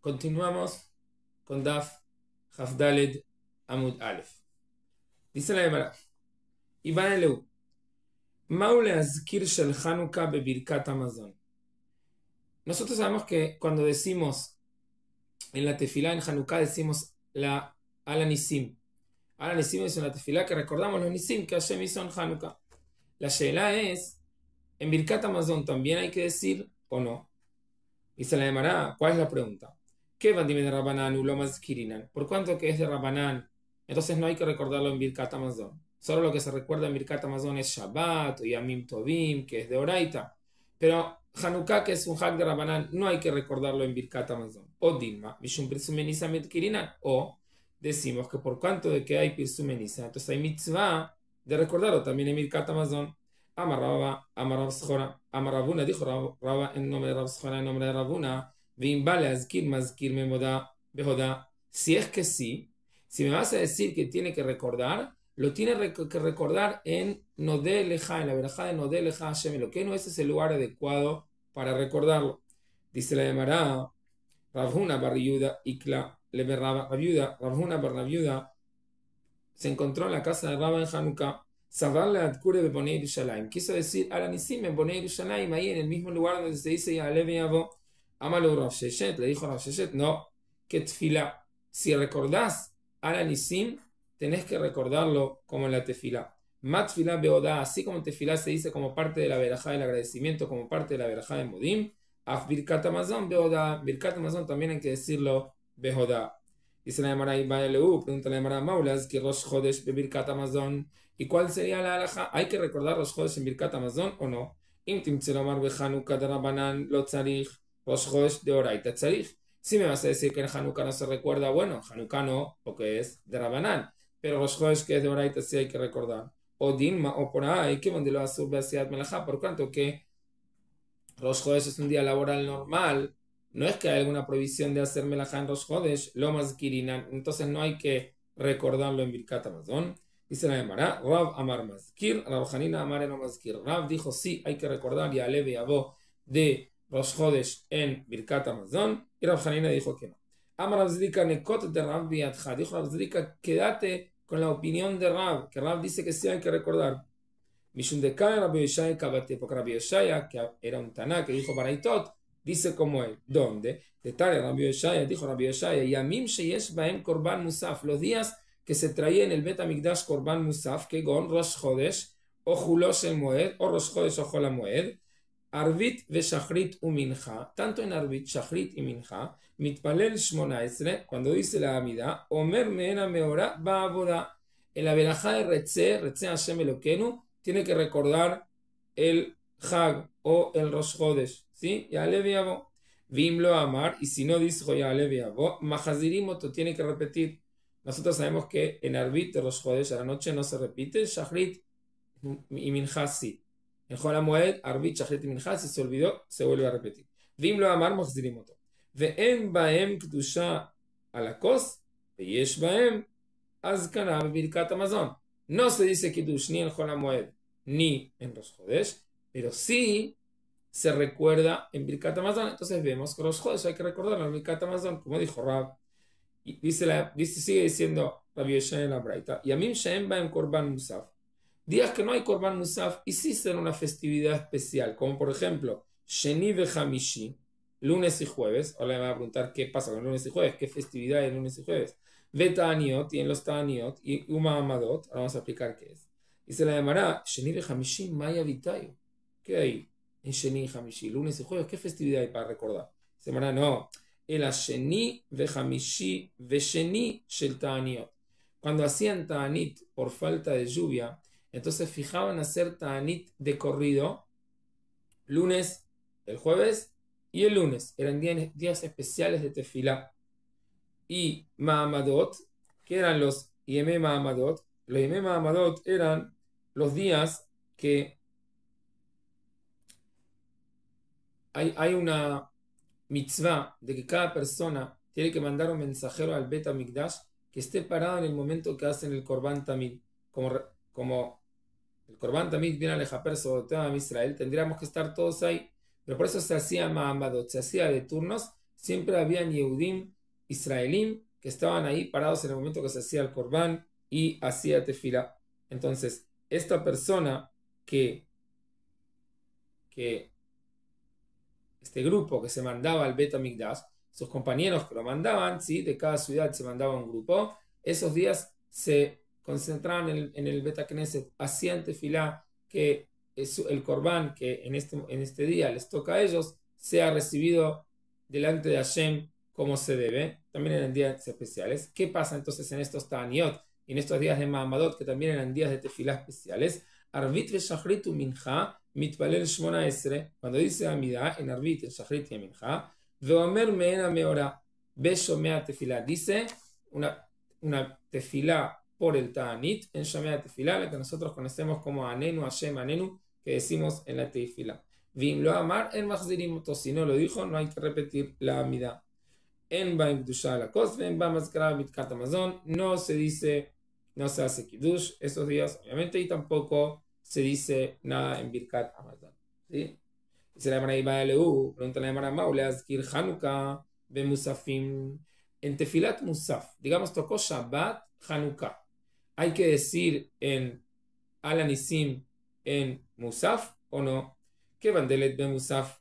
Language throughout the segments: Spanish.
Continuamos con Daf Hafdaled Amud Alef. Dice la Gemara, Iván Maule Bebirkat Amazon. Nosotros sabemos que cuando decimos en la tefilá en Hanukkah decimos la Alanisim. Alanisim es una tefilá que recordamos los Nisim que Hashem hizo en Hanukkah. La Sheila es, en Birkat Amazon también hay que decir o no. Dice la llamará ¿cuál es la pregunta? ¿Qué van de Rabanán, Lomas Kirinan? Por cuanto que es de Rabanán, entonces no hay que recordarlo en Birkat Amazon. Solo lo que se recuerda en Birkat Amazon es Shabbat o Yamim Tovim, que es de Oraita. Pero Hanukkah, que es un hack de Rabanán, no hay que recordarlo en Birkat Amazon. O Dilma, Mishum pirsumenisa Kirinan. O decimos que por cuanto de que hay Pirsumeniza, entonces hay mitzvah de recordarlo también en Birkat Amazon. Amarraba, dijo Rabba en nombre de Rabshora, en nombre de si es que sí, si me vas a decir que tiene que recordar, lo tiene que recordar en Nodeleja, en la verajá de Nodeleja Hashem no ese es el lugar adecuado para recordarlo. Dice la llamará Rabhuna Barriuda Ikla bar Rabhuna Barrabiuda, se encontró en la casa de Rabba en Hanukkah. Sabarle de Beponei Yerushalayim. Quiso decir, en Beponei Yerushalayim, ahí en el mismo lugar donde se dice Yahalev abo? Amalo Rav Sheshet, le dijo Rav Sheshet, no, que tefila. Si recordás Nisim, tenés que recordarlo como en la tefila. Matfila Beodá, así como tefila se dice como parte de la verajá del agradecimiento, como parte de la verajá de Modim. Af Birkat Amazon Beodá, Birkat Amazon también hay que decirlo Beodá. Dice la llamada Ibaeleu, pregunta la llamada Maulas, que Rosh jodes, be Birkat Amazon. ¿Y cuál sería la alaja? ¿Hay que recordar Rosh Jodesh en Birkat Amazon o no? Intim Tzelomar rabanan lo Lotzarich. Rosh pues, de Oraita Tzarich. Si me vas a decir que en Hanukkah no se recuerda, bueno, Hanukkah no, porque es de Rabanán. Pero Rosh pues, que es de Oraita sí hay que recordar. O Dinma, o por ahí, que donde pues, lo hace Por tanto, que Rosh es un día laboral normal. No es que haya alguna prohibición de hacer Melajá en Rosh Hodesh, Lomas Kirinan. Entonces no hay que recordarlo en Birkat Amazon. Dice la mará? Rav Amar Mazkir, Rav Hanina Amar Mazkir. Rav dijo, sí, hay que recordar y Alevi a de Rosh en Birkat Amazon, y Rav dijo que no. Amar Nekot de Rab Biadja, dijo Rav quédate con la opinión de Rab, que Rab dice que sí hay que recordar. Mishun de Rabbi Yoshaya Kabate, porque Rabbi que era un Taná, que dijo para Itot, dice como él. ¿Dónde? Detalle, Rabbi Yoshaya, dijo Rabbi Yeshaya, Yamim Sheyesh Baem Korban Musaf, los días que se traía en el Bet Amigdash Korban Musaf, que Gon Rosh o julos el Moed, o Rosh Hodesh o Moed, Arvit de Shachrit mincha, tanto en Arvit, Shachrit y Minha Mitpalel Shmonaesre, cuando dice la Amida, Omer Meena Meora boda. en la Berajá de Retze, Retze Hashem Elokenu, tiene que recordar el Hag o el Rosjodes, ¿sí? Yale Viabo, Vimlo Amar, y si no dijo Yale Viabo, Mahazirimoto tiene que repetir. Nosotros sabemos que en Arvit de Rosjodes a la noche no se repite, Shachrit y Minha sí. En Jola Moed, Arbit, Shachet Minha, si se olvidó, se vuelve a repetir. Vim lo amar, Ve en baem kdusha alakos, yesh baem azkana birkat amazon. No se dice kiddush ni en Jola Moed, ni en los Jodesh, pero sí se recuerda en Birkat Amazon. Entonces vemos que los Jodesh hay que recordarlo en Birkat Amazon, como dijo Rab. Y dice, la, dice sigue diciendo Rabbi Yeshua la Breita. Y a Shem baem korban musaf días que no hay Corban Musaf, Y ser una festividad especial, como por ejemplo Sheni Hamishi, lunes y jueves. Ahora le van a preguntar qué pasa con lunes y jueves, qué festividad hay lunes y jueves. Beta y en los Ta'aniot. y Uma Amadot, ahora vamos a explicar qué es. Y se la llamará Sheni Hamishi Maya Vitayo. ¿Qué hay en Sheni Hamishi, lunes y jueves? ¿Qué festividad hay para recordar? Semana no. El Asheni Hamishi Vesheni Shel Cuando hacían Ta'anit. por falta de lluvia, entonces fijaban hacer Ta'anit de corrido lunes, el jueves y el lunes. Eran días, días especiales de Tefilá. Y Mahamadot, que eran los Yemé Mahamadot. Los Yemé Mahamadot eran los días que hay, una mitzvah de que cada persona tiene que mandar un mensajero al beta Mikdash que esté parado en el momento que hacen el Korban Tamil, como, como el Corbán también viene el tema de Israel, tendríamos que estar todos ahí. Pero por eso se hacía Mahamadot, se hacía de turnos. Siempre había Yehudim, Israelim, que estaban ahí parados en el momento que se hacía el Corbán y hacía Tefila. Entonces, esta persona que, que este grupo que se mandaba al Beta sus compañeros que lo mandaban, ¿sí? de cada ciudad se mandaba un grupo, esos días se concentraban en el, en el Beta Knesset, hacían tefilá, que es el corbán que en este, en este día les toca a ellos, sea recibido delante de Hashem como se debe, también eran días especiales. ¿Qué pasa entonces en estos Taniot en estos días de Mahamadot, que también eran días de tefilá especiales? Arbit Shachrit Minha, cuando dice Amida, en Arbit Shachrit y Mincha, Meena Meora, besomea Tefilá, dice una, una tefilá por el Ta'anit en Shamea Tefilá, que nosotros conocemos como Anenu, Hashem, Anenu, que decimos en la Tefilá. Vim lo amar en Mahzirim si no lo dijo, no hay que repetir la amida. En Baim la en ba'mazkara Mitkat Amazon, no se dice, no se hace Kiddush esos días, obviamente, y tampoco se dice nada en Birkat Amazon. ¿sí? Dice la Emara LU, pregunta la Emara Maulas, Kir Hanukkah, en Tefilat Musaf, digamos, tocó Shabbat Hanukkah hay que decir en Alanisim en Musaf o no, que Vandelet de Musaf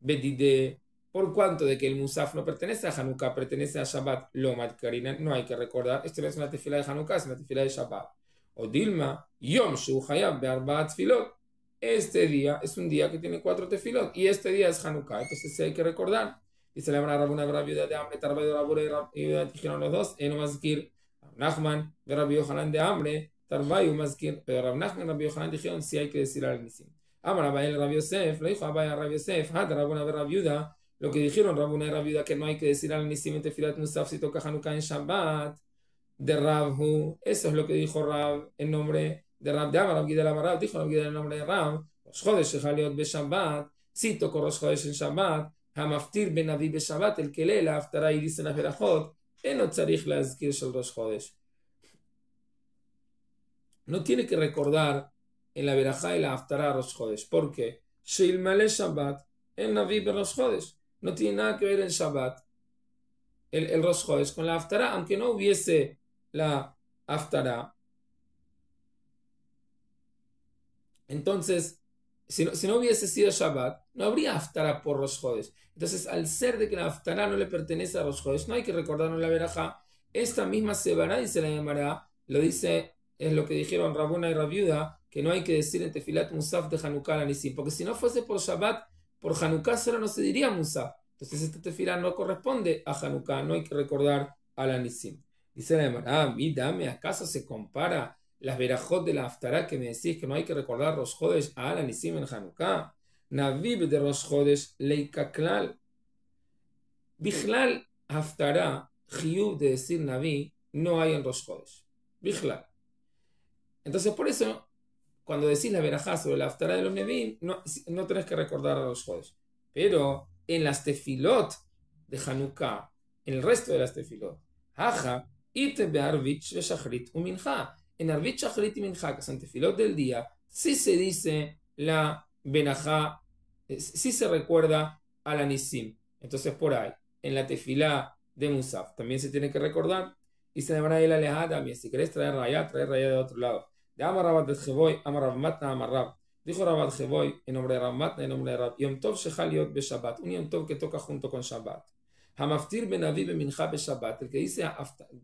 Bedide, por cuanto de que el Musaf no pertenece a Hanukkah, pertenece a Shabbat, lo Karina, no hay que recordar, Este no es una tefila de Hanukkah, es una tefila de Shabbat. O Dilma, Yom Shu Hayab Be'arbat Filot. Este día es un día que tiene cuatro tefilot y este día es Hanukkah, entonces sí hay que recordar. y celebrar alguna gravedad de hambre, Tarba de Rabure y dijeron los dos, eh, Omaskir. Nachman de Rabbi Yohanan de Amre, Tarbayu Mazkir, pero Rab Nachman Rabbi Yohanan dijeron si hay que decir al Nisim. Amar Abayel Rabbi Yosef, le dijo Abayel Rabbi Yosef, Had ah, Rabuna de Rabbi Yuda, lo que dijeron Rabuna y Rabbi Yuda que no hay que decir al Nisim en Tefilat Musaf si toca Hanukkah en Shabbat de Rabhu, eso es lo que dijo Rab en nombre de Rab de Amar, Rabbi de dijo Rabbi en nombre de Rab, Rosh Chodesh Shechaliot be Shabbat, si tocó Rosh Chodesh en Shabbat, Hamaftir ben Abi el que lee la Aftarah y dice las él no tzarich laskir Rosh Hodesh. No tiene que recordar en la verajá y la aftará Rosh Hodesh. ¿Por qué? Sheilmale Shabbat en Naví Rosh Hodesh. No tiene nada que ver en Shabbat, el, el Rosh Hodesh, con la aftará. Aunque no hubiese la aftará. Entonces, si no, hubiese sido Shabbat, no habría Aftara por los Jodes. Entonces, al ser de que la Aftara no le pertenece a los Jodes, no hay que recordarnos la veraja. Esta misma se dice la llamará. Lo dice, es lo que dijeron Rabuna y Rabiuda, que no hay que decir en Tefilat Musaf de Hanukkah a Nisim. Porque si no fuese por Shabbat, por Hanukkah solo no se diría Musaf. Entonces, esta Tefilat no corresponde a Hanukkah, no hay que recordar a la Nisim. Dice la llamará, ah, mi dame, ¿acaso se compara las verajot de la aftará que me decís que no hay que recordar los jodes a Alan y Simen Hanukkah, Navib de los jodes Leikaklal, Bichlal Haftarah, giub de decir Naví, no hay en los jodes. Bichlal. Entonces, por eso, cuando decís la verajá sobre la aftará de los no, no tenés que recordar a los jodes. Pero en las tefilot de Hanukkah, en el resto de las tefilot, Aja, Ite Bearvich, Shachrit, Uminja en Arbit Shachrit y Minjak, Santefilot del día, sí se dice la Benajá, eh, sí se recuerda a la Nisim. Entonces, por ahí, en la Tefilá de Musaf, también se tiene que recordar. Y se deberá ir a también. Si querés traer raya, traer raya de otro lado. De Amarabat de Jeboy, amar Amarab. Dijo Rabat Jeboy en nombre de Rabat, en nombre de Rab. Yom Tov Shechaliot Beshabbat. Un Yom Tov que toca junto con Shabbat. Hamaftir Ben Aviv Ben El que dice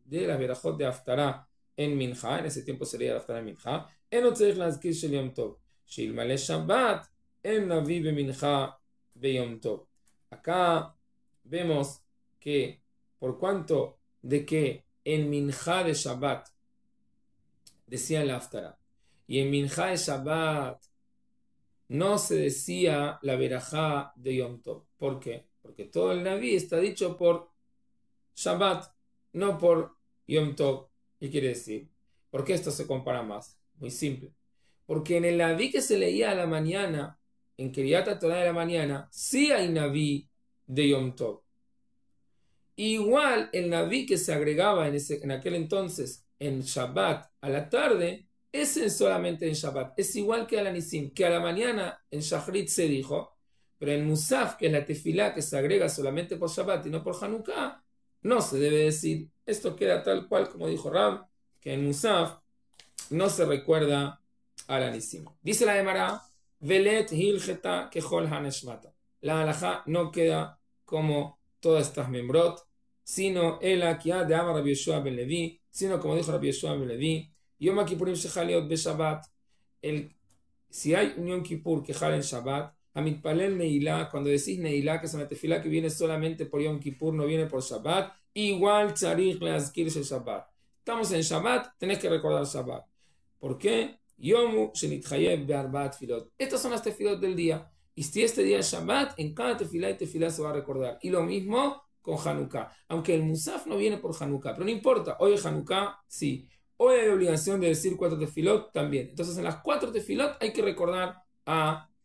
de la verajot de Aftara en Minja, en ese tiempo sería la Aftara Minja, En צריך Yom Tov, se Shabbat, Shabbat en אין be במנחה Yom Tov. Acá vemos que por cuanto de que en Minja de Shabbat decía la Aftara y en Minja de Shabbat no se decía la verajá de Yom Tov. ¿Por qué? Porque todo el Naví está dicho por Shabbat, no por Yom Tov. ¿Qué quiere decir? ¿Por qué esto se compara más? Muy simple. Porque en el Naví que se leía a la mañana, en Kiriata Torah de la mañana, sí hay Naví de Yom Tov. Igual el Naví que se agregaba en, ese, en aquel entonces en Shabbat a la tarde, es es solamente en Shabbat. Es igual que la nisim, que a la mañana en Shachrit se dijo, pero en Musaf, que es la tefilá que se agrega solamente por Shabbat y no por Hanukkah, no se debe decir esto queda tal cual como dijo Rab, que en Musaf no se recuerda al Anisim. Dice la Emara, Velet Hilgeta Kehol Haneshmata. La halajá no queda como todas estas membrot, sino el Akia de Amar Rabbi Yeshua ben Levi, sino como dijo Rabbi Yeshua ben Levi, Yom Kippurim Shechaliot El, si hay un Yom Kippur que jala en Shabbat, Amitpalel Neilá, cuando decís Neilá, que es una que viene solamente por Yom Kippur, no viene por Shabbat, igual le Leazkirse Shabbat. Estamos en Shabbat, tenés que recordar Shabbat. ¿Por qué? Yomu Filot. Estas son las tefilot del día. Y si este día es Shabbat, en cada tefilá y tefilá se va a recordar. Y lo mismo con Hanukkah. Aunque el Musaf no viene por Hanukkah, pero no importa. Hoy es Hanukkah, sí. Hoy hay obligación de decir cuatro tefilot también. Entonces en las cuatro tefilot hay que recordar a